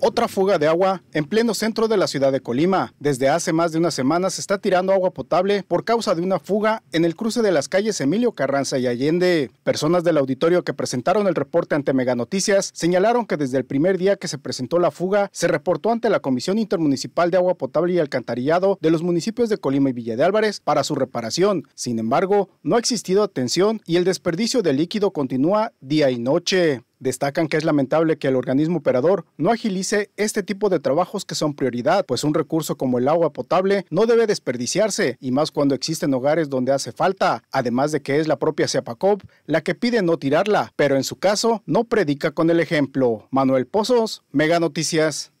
otra fuga de agua en pleno centro de la ciudad de Colima. Desde hace más de una semana se está tirando agua potable por causa de una fuga en el cruce de las calles Emilio Carranza y Allende. Personas del auditorio que presentaron el reporte ante Mega Noticias señalaron que desde el primer día que se presentó la fuga se reportó ante la Comisión Intermunicipal de Agua Potable y Alcantarillado de los municipios de Colima y Villa de Álvarez para su reparación. Sin embargo, no ha existido atención y el desperdicio de líquido continúa día y noche. Destacan que es lamentable que el organismo operador no agilice este tipo de trabajos que son prioridad, pues un recurso como el agua potable no debe desperdiciarse, y más cuando existen hogares donde hace falta, además de que es la propia Seapacop la que pide no tirarla, pero en su caso no predica con el ejemplo. Manuel Pozos, Mega Noticias.